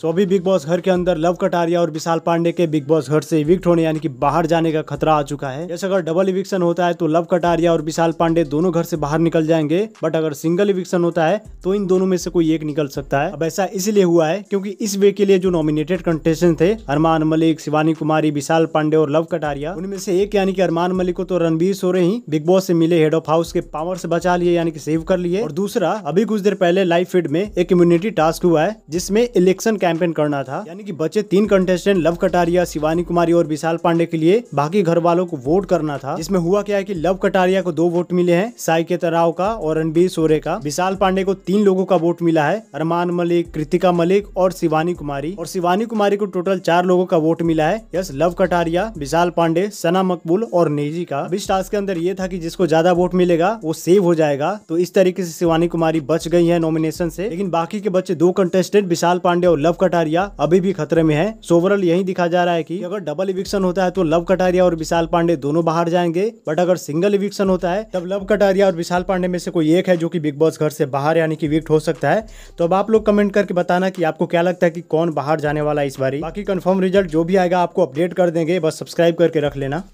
सो अभी big boss घर के अंदर लव कटारिया और विशाल पांडे के बिग बॉस घर से इविक्ट होने यानी कि बाहर जाने का खतरा आ चुका है जैसे अगर डबल इविक्शन होता है तो लव कटारिया और विशाल पांडे दोनों घर से बाहर निकल जाएंगे बट अगर सिंगल इविक्शन होता है तो इन दोनों में से कोई एक निकल सकता है अब ऐसा इसलिए हुआ है क्योंकि इस वे के लिए जो नॉमिनेटेड कंटेस्टेंट थे अरमान मलिक शिवानी कुमारी विशाल पांडे और लव कटारिया उनमें से एक यानी कि अरमान मलिक को तो रणबीर सोरे ही बिग बॉस से मिले हेड ऑफ हाउस के पावर से बचा लिए यानी कि सेव कर लिए और दूसरा अभी कुछ देर पहले लाइफ फीड में एक इम्यूनिटी टास्क हुआ है जिसमें इलेक्शन कैंपेन करना था यानी कि बचे तीन कंटेस्टेंट लव कटारिया शिवानी कुमारी और विशाल पांडे के लिए बाकी घर वालों को वोट करना था इसमें हुआ क्या है कि लव कटारिया को दो वोट मिले हैं साई राव का और रणबीर सोरे का विशाल पांडे को तीन लोगों का वोट मिला है अरमान मलिक कृतिका मलिक और शिवानी कुमारी और शिवानी कुमारी को टोटल चार लोगों का वोट मिला है यस लव कटारिया विशाल पांडे सना मकबूल और नेजी का इस टास्क के अंदर ये था की जिसको ज्यादा वोट मिलेगा वो सेव हो जाएगा तो इस तरीके से शिवानी कुमारी बच गई है नॉमिनेशन से लेकिन बाकी के बच्चे दो कंटेस्टेंट विशाल पांडे और लव कटारिया अभी भी खतरे में है सोवरल यही दिखा जा रहा है कि अगर डबल इविक्शन होता है तो लव कटारिया और विशाल पांडे दोनों बाहर जाएंगे बट अगर सिंगल इविक्शन होता है तब लव कटारिया और विशाल पांडे में से कोई एक है जो कि बिग बॉस घर से बाहर यानी कि विक्ट हो सकता है तो अब आप लोग कमेंट करके बताना की आपको क्या लगता है की कौन बाहर जाने वाला है इस बारी बाकी कन्फर्म रिजल्ट जो भी आएगा आपको अपडेट कर देंगे बस सब्सक्राइब करके रख लेना